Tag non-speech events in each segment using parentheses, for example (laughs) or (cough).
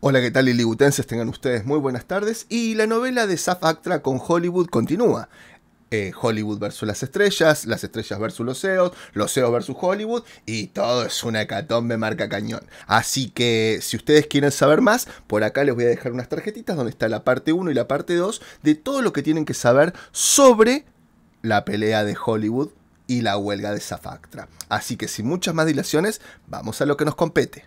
Hola, ¿qué tal, iligutenses? Tengan ustedes muy buenas tardes. Y la novela de Saf con Hollywood continúa. Eh, Hollywood versus las estrellas, las estrellas versus los CEOs, los CEOs versus Hollywood y todo es una hecatombe marca cañón. Así que si ustedes quieren saber más, por acá les voy a dejar unas tarjetitas donde está la parte 1 y la parte 2 de todo lo que tienen que saber sobre la pelea de Hollywood y la huelga de Safactra. Así que sin muchas más dilaciones, vamos a lo que nos compete.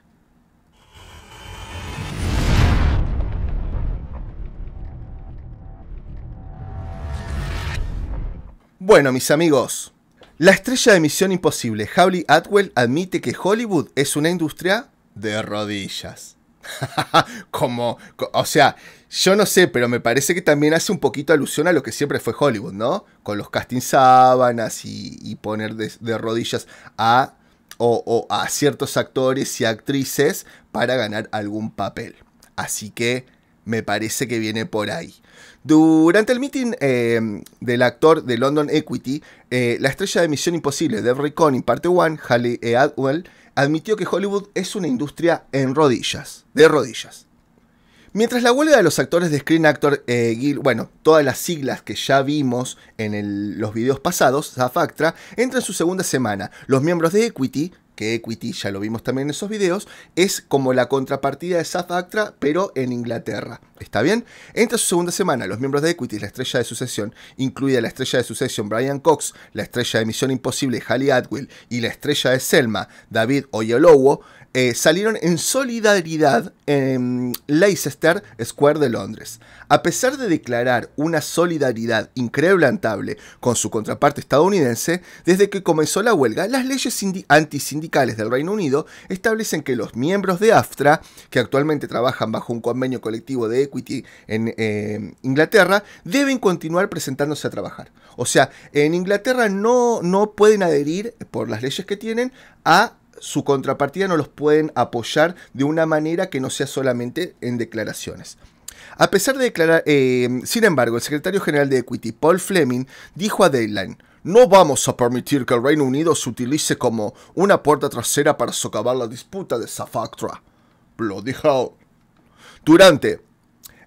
Bueno, mis amigos, la estrella de Misión Imposible, Howley Atwell, admite que Hollywood es una industria de rodillas. (laughs) Como, o sea, yo no sé, pero me parece que también hace un poquito alusión a lo que siempre fue Hollywood, ¿no? Con los casting sábanas y, poner de, rodillas a, o a ciertos actores y actrices para ganar algún papel. Así que me parece que viene por ahí. Durante el meeting em, del actor de London Equity, eh, la estrella de Misión Imposible, Dev en parte 1, Halle e. Adwell, admitió que Hollywood es una industria en rodillas, de rodillas. Mientras la huelga de los actores de Screen Actor eh, Guild, bueno, todas las siglas que ya vimos en los videos pasados, Zafactra, entra en su segunda semana. Los miembros de Equity que Equity, ya lo vimos también en esos videos, es como la contrapartida de SAF Actra, pero en Inglaterra. ¿Está bien? Entre su segunda semana, los miembros de Equity, la estrella de sucesión, incluida la estrella de sucesión Brian Cox, la estrella de Misión Imposible Halle Atwell y la estrella de Selma David Oyelowo, eh, salieron en solidaridad en em, Leicester Square de Londres. A pesar de declarar una solidaridad increblantable con su contraparte estadounidense, desde que comenzó la huelga, las leyes antisindicales del Reino Unido establecen que los miembros de AFTRA, que actualmente trabajan bajo un convenio colectivo de Equity en em, Inglaterra, deben continuar presentándose a trabajar. O sea, en Inglaterra no, no pueden adherir, por las leyes que tienen, a su contrapartida no los pueden apoyar de una manera que no sea solamente en declaraciones. A pesar de declarar, eh, sin embargo, el secretario general de Equity, Paul Fleming, dijo a Deadline, no vamos a permitir que el Reino Unido se utilice como una puerta trasera para socavar la disputa de Safactra. Lo dijo Durante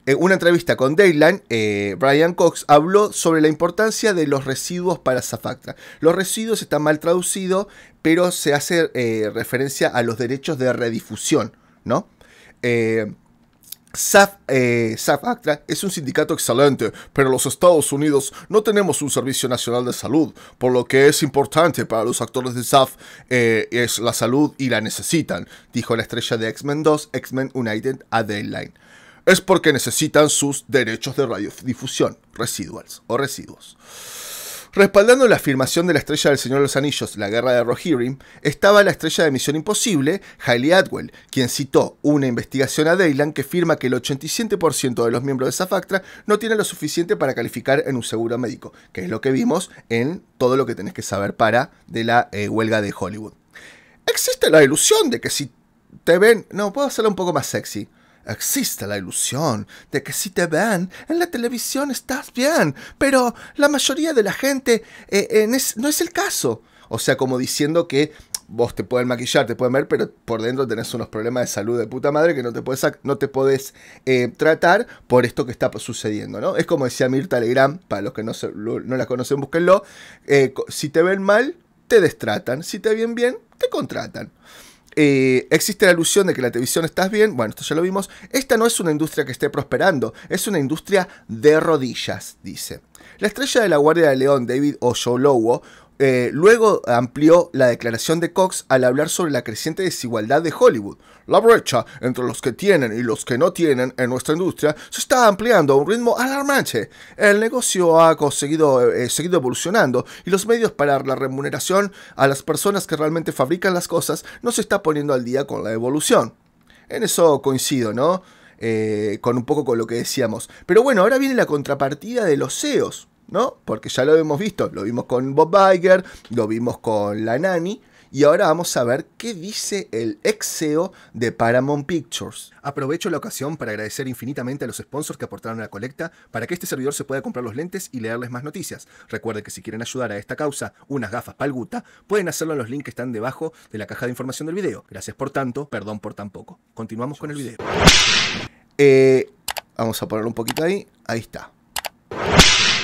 en eh, una entrevista con Dayline, eh, Brian Cox habló sobre la importancia de los residuos para Safactra. Los residuos están mal traducidos, pero se hace eh, referencia a los derechos de redifusión, ¿no? SAF, es un sindicato excelente, pero los Estados Unidos no tenemos un Servicio Nacional de Salud, por lo que es importante para los actores de SAF es la salud y la necesitan, dijo la estrella de X-Men 2, X-Men United a Deadline es porque necesitan sus derechos de radiodifusión, residuals o residuos. Respaldando la afirmación de la estrella del Señor de los Anillos, la guerra de Rohirrim, estaba la estrella de Misión Imposible, Hailey Atwell, quien citó una investigación a Dayland que firma que el 87% de los miembros de factra no tienen lo suficiente para calificar en un seguro médico, que es lo que vimos en todo lo que tenés que saber para de la eh, huelga de Hollywood. Existe la ilusión de que si te ven, no, puedo hacerlo un poco más sexy. Existe la ilusión de que si te ven en la televisión estás bien, pero la mayoría de la gente eh, no es el caso. O sea, como diciendo que vos te pueden maquillar, te pueden ver, pero por dentro tenés unos problemas de salud de puta madre que no te puedes no te podés, eh, tratar por esto que está sucediendo, ¿no? Es como decía Mirta Legrand, para los que no, no la conocen, búsquenlo. Eh, si te ven mal, te destratan. Si te ven bien, te contratan. Eh, existe la ilusión de que la televisión estás bien, bueno, esto ya lo vimos, esta no es una industria que esté prosperando, es una industria de rodillas, dice. La estrella de la Guardia de León, David Osholowo, eh, luego amplió la declaración de Cox al hablar sobre la creciente desigualdad de Hollywood. La brecha entre los que tienen y los que no tienen en nuestra industria se está ampliando a un ritmo alarmante. El negocio ha eh, eh, seguido evolucionando y los medios para la remuneración a las personas que realmente fabrican las cosas no se está poniendo al día con la evolución. En eso coincido, ¿no? con un poco con lo que decíamos. Pero bueno, ahora viene la contrapartida de los CEOs. ¿no? Porque ya lo hemos visto, lo vimos con Bob Iger lo vimos con la Nani. Y ahora vamos a ver qué dice el ex CEO de Paramount Pictures. Aprovecho la ocasión para agradecer infinitamente a los sponsors que aportaron a la colecta para que este servidor se pueda comprar los lentes y leerles más noticias. Recuerde que si quieren ayudar a esta causa, unas gafas palguta, pueden hacerlo en los links que están debajo de la caja de información del video. Gracias por tanto, perdón por tan poco. Continuamos con el video. Eh, vamos a poner un poquito ahí. Ahí está.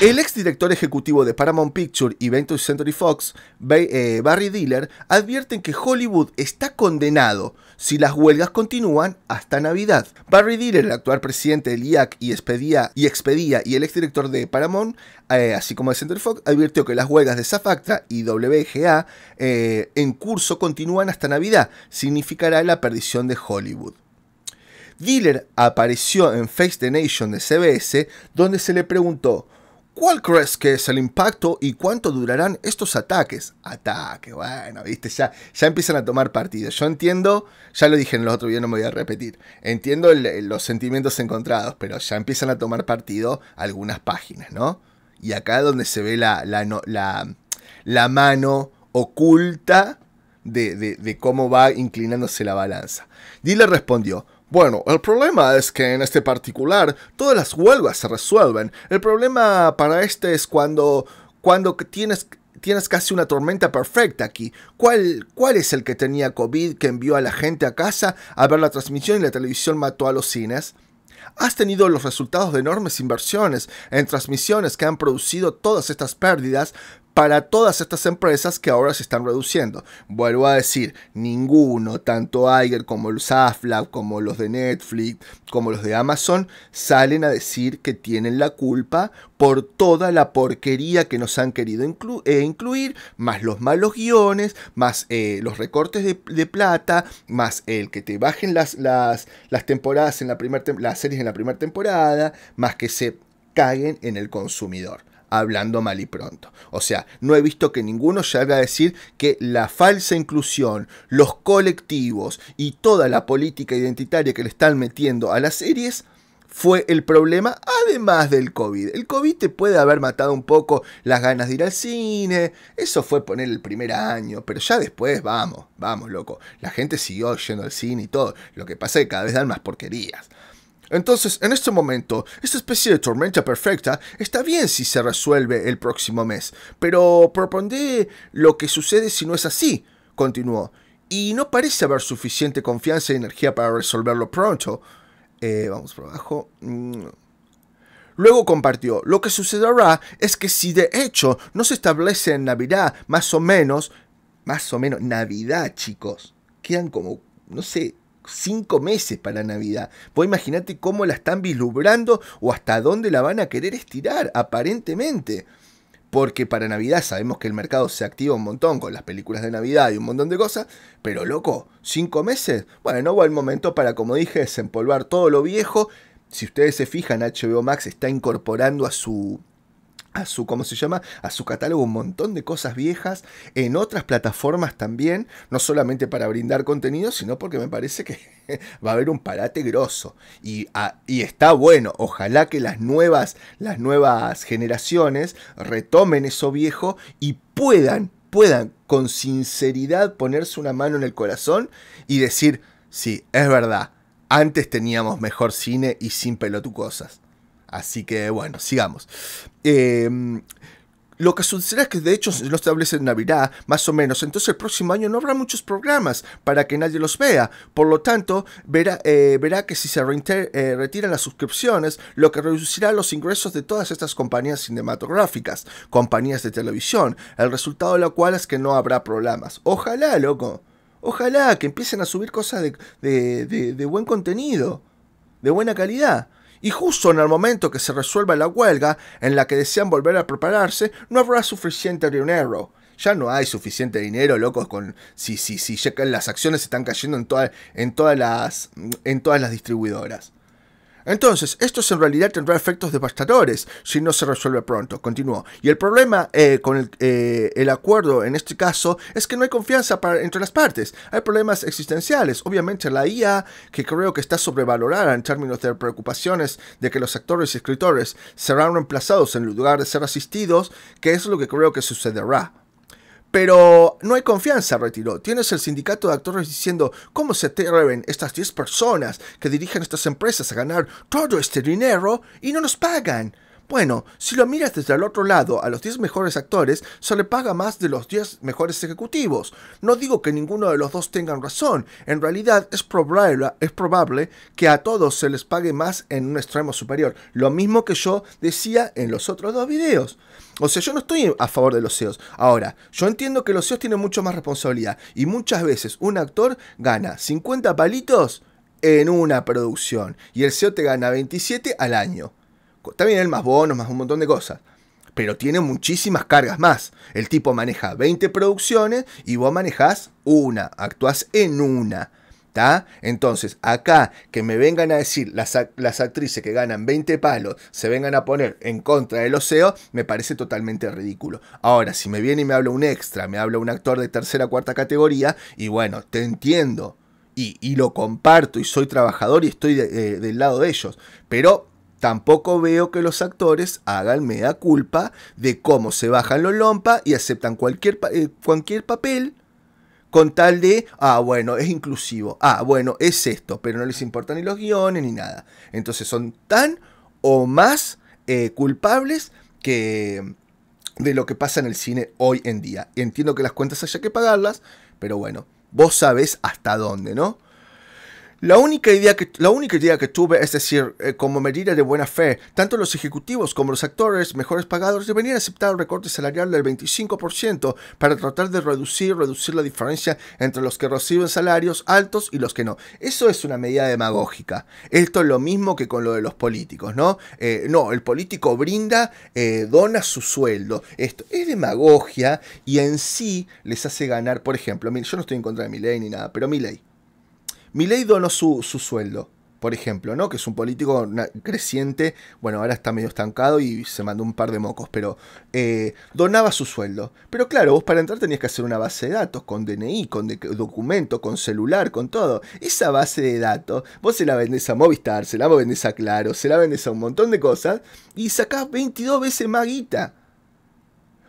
El exdirector ejecutivo de Paramount Pictures y 20th Century Fox, eh, Barry Diller, advierten que Hollywood está condenado si las huelgas continúan hasta Navidad. Barry Diller, el actual presidente del IAC y Expedia, y, y el exdirector de Paramount, eh, así como de Century Fox, advirtió que las huelgas de Zafactra y WGA eh, en curso continúan hasta Navidad. Significará la perdición de Hollywood. Diller apareció en Face the Nation de CBS, donde se le preguntó ¿Cuál crees que es el impacto y cuánto durarán estos ataques? Ataque, bueno, viste, ya, ya empiezan a tomar partido. Yo entiendo, ya lo dije en el otro video, no me voy a repetir. Entiendo los sentimientos encontrados, pero ya empiezan a tomar partido algunas páginas, ¿no? Y acá es donde se ve la, la, mano oculta de, cómo va inclinándose la balanza. Dile respondió, bueno, el problema es que en este particular todas las huelgas se resuelven. El problema para este es cuando, cuando tienes, tienes casi una tormenta perfecta aquí. ¿Cuál, ¿Cuál es el que tenía COVID que envió a la gente a casa a ver la transmisión y la televisión mató a los cines? Has tenido los resultados de enormes inversiones en transmisiones que han producido todas estas pérdidas, para todas estas empresas que ahora se están reduciendo. Vuelvo a decir, ninguno, tanto Iger como los como los de Netflix, como los de Amazon, salen a decir que tienen la culpa por toda la porquería que nos han querido eh, incluir, más los malos guiones, más eh, los recortes de, plata, más el que te bajen las, las, temporadas en la primera las series en la primera temporada, más que se caguen en el consumidor hablando mal y pronto. O sea, no he visto que ninguno llegue a decir que la falsa inclusión, los colectivos y toda la política identitaria que le están metiendo a las series fue el problema, además del COVID. El COVID te puede haber matado un poco las ganas de ir al cine, eso fue poner el primer año, pero ya después, vamos, vamos, loco. La gente siguió yendo al cine y todo. Lo que pasa es que cada vez dan más porquerías. Entonces, en este momento, esta especie de tormenta perfecta está bien si se resuelve el próximo mes, pero propondré lo que sucede si no es así, continuó, y no parece haber suficiente confianza y energía para resolverlo pronto. Eh, vamos por abajo. Mm. Luego compartió, lo que sucederá es que si de hecho no se establece en Navidad, más o menos, más o menos, Navidad, chicos, quedan como, no sé, cinco meses para Navidad. Vos imaginate cómo la están vislumbrando o hasta dónde la van a querer estirar, aparentemente. Porque para Navidad sabemos que el mercado se activa un montón con las películas de Navidad y un montón de cosas. Pero loco, cinco meses. Bueno, no va el momento para, como dije, desempolvar todo lo viejo. Si ustedes se fijan, HBO Max está incorporando a su a su, ¿cómo se llama? A su catálogo un montón de cosas viejas en otras plataformas también, no solamente para brindar contenido, sino porque me parece que (laughs) va a haber un parate grosso. Ah, y, está bueno, ojalá que las nuevas, las nuevas generaciones retomen eso viejo y puedan, puedan con sinceridad ponerse una mano en el corazón y decir, sí, es verdad, antes teníamos mejor cine y sin pelotucosas. Así que bueno, sigamos. Em, lo que sucederá es que de hecho no establecen Navidad, más o menos. Entonces el próximo año no habrá muchos programas para que nadie los vea. Por lo tanto, verá, eh, que si se eh, retiran las suscripciones, lo que reducirá los ingresos de todas estas compañías cinematográficas, compañías de televisión. El resultado de lo cual es que no habrá programas. Ojalá, loco. Ojalá que empiecen a subir cosas de buen contenido, de buena calidad. Y justo en el momento que se resuelva la huelga en la que desean volver a prepararse, no habrá suficiente dinero. Ya no hay suficiente dinero, locos, con si si si las acciones están cayendo en, en todas las en todas las distribuidoras. Entonces, esto en realidad tendrá efectos devastadores si no se resuelve pronto, continuó. Y el problema eh, con eh, el, acuerdo en este caso es que no hay confianza entre las partes. Hay problemas existenciales. Obviamente la IA, que creo que está sobrevalorada en términos de preocupaciones de que los actores y escritores serán reemplazados en lugar de ser asistidos, que es lo que creo que sucederá. Pero no hay confianza, retiró. Tienes el sindicato de actores diciendo cómo se atreven estas 10 personas que dirigen estas empresas a ganar todo este dinero y no nos pagan. Bueno, si lo miras desde el otro lado, a los 10 mejores actores se le paga más de los 10 mejores ejecutivos. No digo que ninguno de los dos tengan razón, en realidad es probable, es probable que a todos se les pague más en un extremo superior, lo mismo que yo decía en los otros dos videos. O sea, yo no estoy a favor de los CEOs. Ahora, yo entiendo que los CEOs tienen mucho más responsabilidad y muchas veces un actor gana 50 palitos en una producción y el CEO te gana 27 al año. También el más bonos, más un montón de cosas. Pero tiene muchísimas cargas más. El tipo maneja 20 producciones y vos manejás una, actuás en una. está Entonces, acá que me vengan a decir las, actrices que ganan 20 palos se vengan a poner en contra del oseo, me parece totalmente ridículo. Ahora, si me viene y me habla un extra, me habla un actor de tercera o cuarta categoría, y bueno, te entiendo. Y, lo comparto y soy trabajador y estoy eh, del lado de ellos. Pero Tampoco veo que los actores hagan mea culpa de cómo se bajan los lompa y aceptan cualquier, eh, cualquier papel con tal de, ah, bueno, es inclusivo, ah, bueno, es esto, pero no les importan ni los guiones ni nada. Entonces son tan o más eh, culpables que de lo que pasa en el cine hoy en día. Entiendo que las cuentas haya que pagarlas, pero bueno, vos sabés hasta dónde, ¿no? La única, idea que, la única idea que tuve, es decir, eh, como medida de buena fe, tanto los ejecutivos como los actores mejores pagados deberían aceptar el recorte salarial del 25% para tratar de reducir, reducir la diferencia entre los que reciben salarios altos y los que no. Eso es una medida demagógica. Esto es lo mismo que con lo de los políticos, ¿no? Eh, no, el político brinda, eh, dona su sueldo. Esto es demagogia y en sí les hace ganar, por ejemplo, yo no estoy en contra de mi ley ni nada, pero mi ley Milei donó su, sueldo, por ejemplo, ¿no? Que es un político creciente, bueno, ahora está medio estancado y se mandó un par de mocos, pero eh, donaba su sueldo. Pero claro, vos para entrar tenías que hacer una base de datos, con DNI, con documento, con celular, con todo. Esa base de datos, vos se la vendés a Movistar, se la vendés a Claro, se la vendés a un montón de cosas y sacás 22 veces más guita.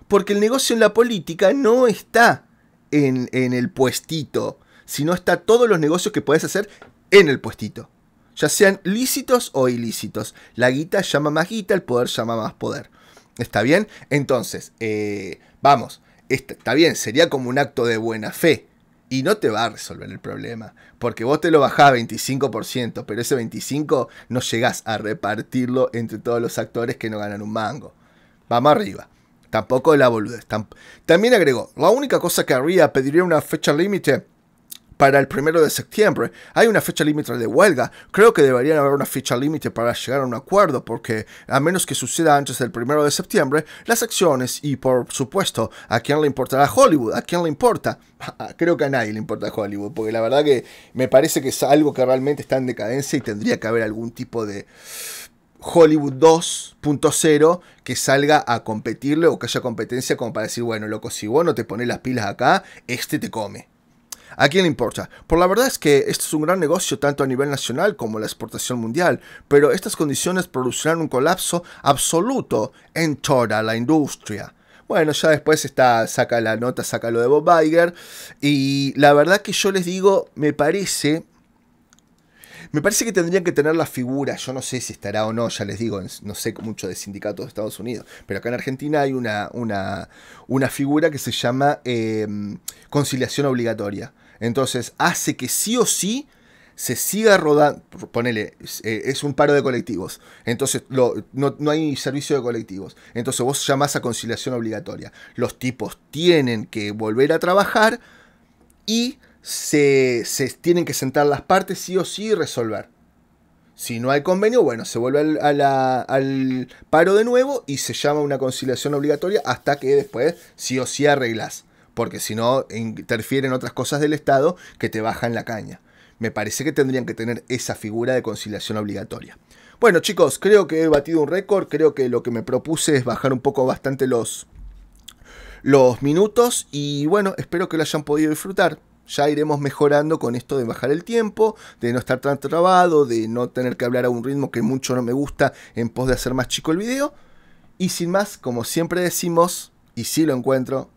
Porque el negocio en la política no está en, en el puestito no está todos los negocios que puedes hacer en el puestito. Ya sean lícitos o ilícitos. La guita llama más guita, el poder llama más poder. ¿Está bien? Entonces, eh, vamos, está, bien, sería como un acto de buena fe, y no te va a resolver el problema. Porque vos te lo bajás 25%, pero ese 25% no llegás a repartirlo entre todos los actores que no ganan un mango. Vamos arriba. Tampoco la boludez. También agregó, la única cosa que haría pediría una fecha límite para el primero de septiembre. Hay una fecha límite de huelga. Creo que deberían haber una fecha límite para llegar a un acuerdo, porque a menos que suceda antes del primero de septiembre, las acciones y por supuesto, ¿a quién le importará Hollywood? ¿A quién le importa? (laughs) Creo que a nadie le importa Hollywood, porque la verdad que me parece que es algo que realmente está en decadencia y tendría que haber algún tipo de Hollywood 2.0 que salga a competirle o que haya competencia como para decir, bueno, loco, si vos no te pones las pilas acá, este te come. ¿A quién le importa? Por pues la verdad es que esto es un gran negocio tanto a nivel nacional como la exportación mundial, pero estas condiciones producirán un colapso absoluto en toda la industria. Bueno, ya después está, saca la nota, saca lo de Bob Iger. Y la verdad que yo les digo, me parece me parece que tendrían que tener la figura, yo no sé si estará o no, ya les digo, no sé mucho de sindicatos de Estados Unidos, pero acá en Argentina hay una, una, figura que se llama em, conciliación obligatoria. Entonces hace que sí o sí se siga rodando, ponele, eh, es un paro de colectivos, entonces no, hay servicio de colectivos, entonces vos llamás a conciliación obligatoria, los tipos tienen que volver a trabajar y se, tienen que sentar las partes sí o sí y resolver. Si no hay convenio, bueno, se vuelve al, al paro de nuevo y se llama una conciliación obligatoria hasta que después sí o sí arreglas porque si no interfieren otras cosas del Estado que te bajan la caña. Me parece que tendrían que tener esa figura de conciliación obligatoria. Bueno chicos, creo que he batido un récord, creo que lo que me propuse es bajar un poco bastante los, los minutos y bueno, espero que lo hayan podido disfrutar ya iremos mejorando con esto de bajar el tiempo, de no estar tan trabado, de no tener que hablar a un ritmo que mucho no me gusta en pos de hacer más chico el video. Y sin más, como siempre decimos, y si lo encuentro,